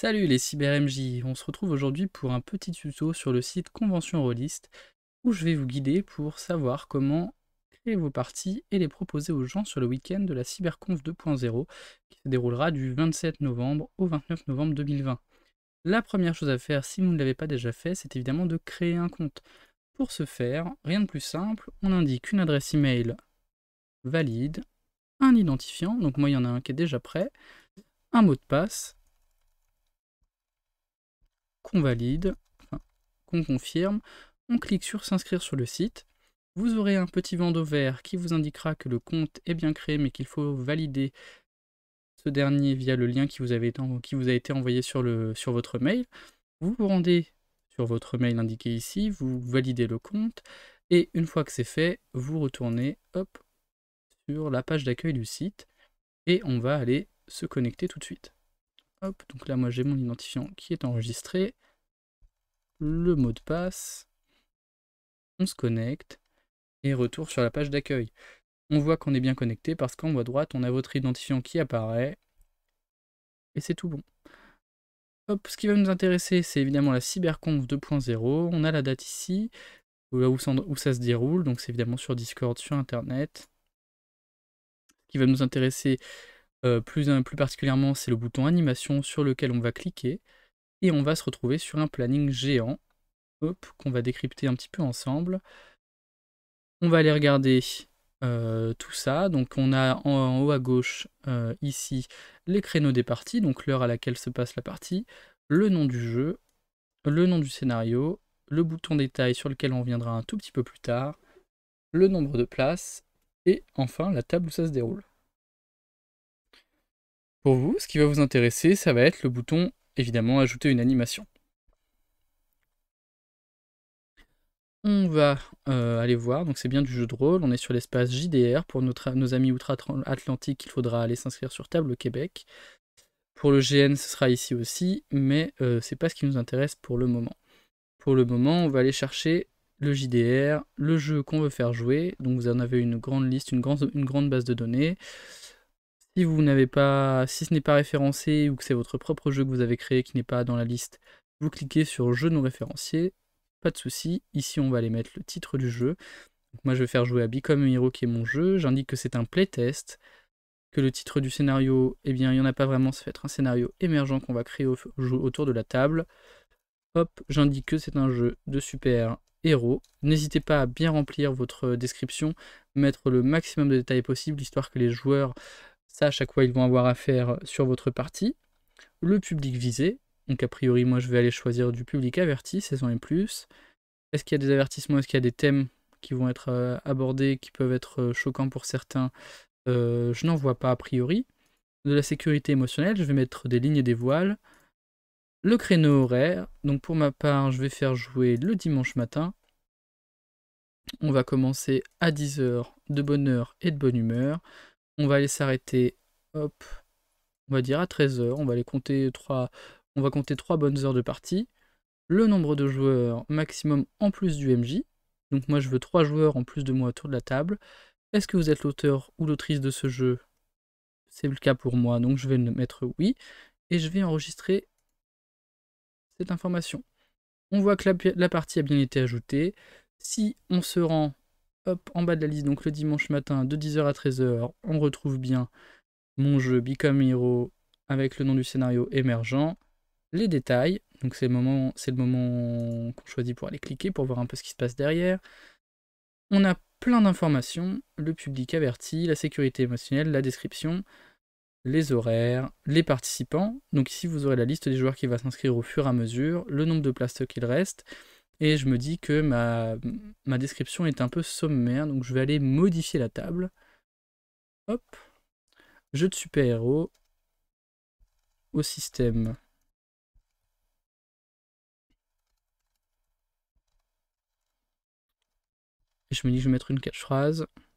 Salut les CyberMJ, on se retrouve aujourd'hui pour un petit tuto sur le site Convention Rollist où je vais vous guider pour savoir comment créer vos parties et les proposer aux gens sur le week-end de la CyberConf 2.0 qui se déroulera du 27 novembre au 29 novembre 2020. La première chose à faire si vous ne l'avez pas déjà fait, c'est évidemment de créer un compte. Pour ce faire, rien de plus simple, on indique une adresse email valide, un identifiant, donc moi il y en a un qui est déjà prêt, un mot de passe, valide, qu'on confirme. On clique sur s'inscrire sur le site. Vous aurez un petit bandeau vert qui vous indiquera que le compte est bien créé mais qu'il faut valider ce dernier via le lien qui vous, qui vous a été envoyé sur, le, sur votre mail. Vous vous rendez sur votre mail indiqué ici, vous validez le compte et une fois que c'est fait, vous retournez hop, sur la page d'accueil du site et on va aller se connecter tout de suite. Hop, donc là moi j'ai mon identifiant qui est enregistré le mot de passe, on se connecte et retour sur la page d'accueil. On voit qu'on est bien connecté parce qu'en haut à droite, on a votre identifiant qui apparaît et c'est tout bon. Hop, ce qui va nous intéresser, c'est évidemment la cyberconf 2.0. On a la date ici, où ça, se déroule, donc c'est évidemment sur Discord, sur Internet. Ce qui va nous intéresser euh, plus, plus particulièrement, c'est le bouton animation sur lequel on va cliquer et on va se retrouver sur un planning géant qu'on va décrypter un petit peu ensemble. On va aller regarder euh, tout ça. Donc on a en, haut à gauche euh, ici les créneaux des parties, donc l'heure à laquelle se passe la partie, le nom du jeu, le nom du scénario, le bouton détail sur lequel on viendra un tout petit peu plus tard, le nombre de places et enfin la table où ça se déroule. Pour vous, ce qui va vous intéresser, ça va être le bouton évidemment ajouter une animation. On va euh, aller voir, donc c'est bien du jeu de rôle, on est sur l'espace JDR pour nos amis outre-Atlantique, il faudra aller s'inscrire sur Table Québec. Pour le GN, ce sera ici aussi, mais euh, c'est pas ce qui nous intéresse pour le moment. Pour le moment, on va aller chercher le JDR, le jeu qu'on veut faire jouer. Donc vous en avez une grande liste, une grande, une grande base de données. Si vous n'avez pas, si ce n'est pas référencé ou que c'est votre propre jeu que vous avez créé qui n'est pas dans la liste, vous cliquez sur jeu non référencé, pas de souci. Ici, on va aller mettre le titre du jeu. moi, je vais faire jouer à Become Hero qui est mon jeu. J'indique que c'est un playtest, que le titre du scénario, eh bien, il n'y en a pas vraiment, ça va être un scénario émergent qu'on va créer autour de la table. Hop, j'indique que c'est un jeu de super héros. N'hésitez pas à bien remplir votre description, mettre le maximum de détails possible, histoire que les joueurs ça, à chaque fois, ils vont avoir affaire sur votre partie. Le public visé, donc a priori, moi, je vais aller choisir du public averti, saison et plus. Est-ce qu'il y a des avertissements Est-ce qu'il y a des thèmes qui vont être euh, abordés, qui peuvent être euh, choquants pour certains euh, Je n'en vois pas a priori. De la sécurité émotionnelle, je vais mettre des lignes et des voiles. Le créneau horaire, donc pour ma part, je vais faire jouer le dimanche matin. On va commencer à 10h de bonne heure et de bonne humeur. On va aller s'arrêter, hop, on va dire à 13h, on va aller compter 3, on va compter trois bonnes heures de partie. Le nombre de joueurs maximum en plus du MJ. Donc moi je veux 3 joueurs en plus de moi autour de la table. Est-ce que vous êtes l'auteur ou l'autrice de ce jeu C'est le cas pour moi, donc je vais le mettre oui. Et je vais enregistrer cette information. On voit que la partie a bien été ajoutée. Si on se rend en bas de la liste, donc le dimanche matin, de 10h à 13h, on retrouve bien mon jeu Become Hero avec le nom du scénario émergent, les détails, donc c'est le moment, c'est le moment qu'on choisit pour aller cliquer pour voir un peu ce qui se passe derrière. On a plein d'informations, le public averti, la sécurité émotionnelle, la description, les horaires, les participants. Donc ici vous aurez la liste des joueurs qui va s'inscrire au fur et à mesure, le nombre de places qu'il reste, et je me dis que ma, ma description est un peu sommaire, donc je vais aller modifier la table. Hop, jeu de super-héros au système. Et je me dis que je vais mettre une catchphrase. phrase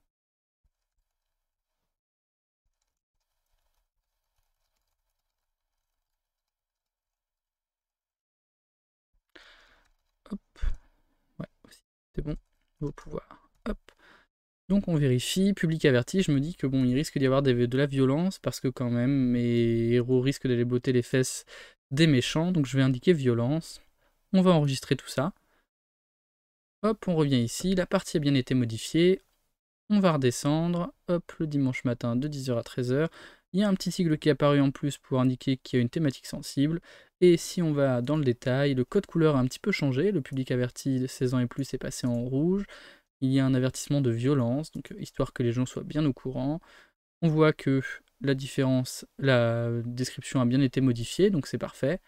C'est bon, vos pouvoir. Hop. Donc on vérifie, public averti, je me dis que bon, il risque d'y avoir des, de la violence parce que quand même mes héros risquent d'aller botter les fesses des méchants, donc je vais indiquer violence. On va enregistrer tout ça. Hop, on revient ici, la partie a bien été modifiée. On va redescendre, hop, le dimanche matin de 10h à 13h. Il y a un petit sigle qui est apparu en plus pour indiquer qu'il y a une thématique sensible. Et si on va dans le détail, le code couleur a un petit peu changé. Le public averti de 16 ans et plus est passé en rouge. Il y a un avertissement de violence, donc euh, histoire que les gens soient bien au courant. On voit que la différence, la description a bien été modifiée, donc c'est parfait.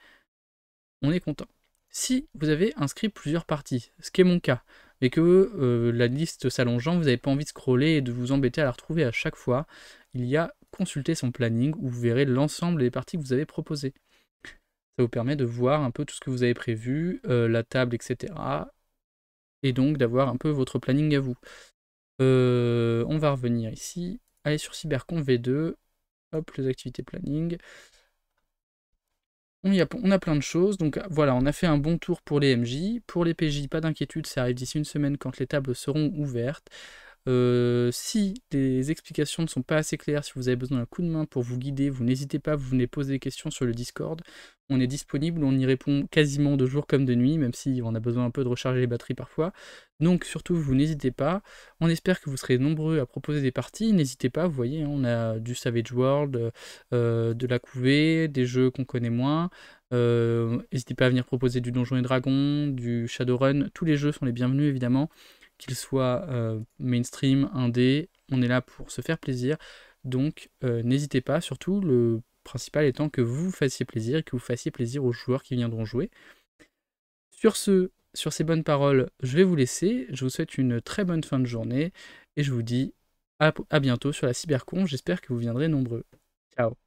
On est content. Si vous avez inscrit plusieurs parties, ce qui est mon cas, et que euh, la liste s'allongeant, vous n'avez pas envie de scroller et de vous embêter à la retrouver à chaque fois, il y a consultez son planning où vous verrez l'ensemble des parties que vous avez proposées. Ça vous permet de voir un peu tout ce que vous avez prévu, euh, la table, etc. Et donc d'avoir un peu votre planning à vous. Euh, on va revenir ici. aller sur Cybercon V2. Hop, les activités planning. On, y a, on, a, plein de choses. Donc ah, voilà, on a fait un bon tour pour les MJ. Pour les PJ, pas d'inquiétude, ça arrive d'ici une semaine quand les tables seront ouvertes. Euh, si les explications ne sont pas assez claires, si vous avez besoin d'un coup de main pour vous guider, vous n'hésitez pas, vous venez poser des questions sur le Discord. On est disponible, on y répond quasiment de jour comme de nuit, même si on a besoin un peu de recharger les batteries parfois. Donc surtout, vous n'hésitez pas. On espère que vous serez nombreux à proposer des parties. N'hésitez pas, vous voyez, hein, on a du Savage World, euh, de la couvée, des jeux qu'on connaît moins. Euh, n'hésitez pas à venir proposer du Donjon et Dragon, du Shadowrun. Tous les jeux sont les bienvenus, évidemment. Qu'il soit euh, mainstream, indé, on est là pour se faire plaisir. Donc euh, n'hésitez pas, surtout le principal étant que vous fassiez plaisir et que vous fassiez plaisir aux joueurs qui viendront jouer. Sur ce, sur ces bonnes paroles, je vais vous laisser. Je vous souhaite une très bonne fin de journée et je vous dis à bientôt sur la Cybercon. J'espère que vous viendrez nombreux. Ciao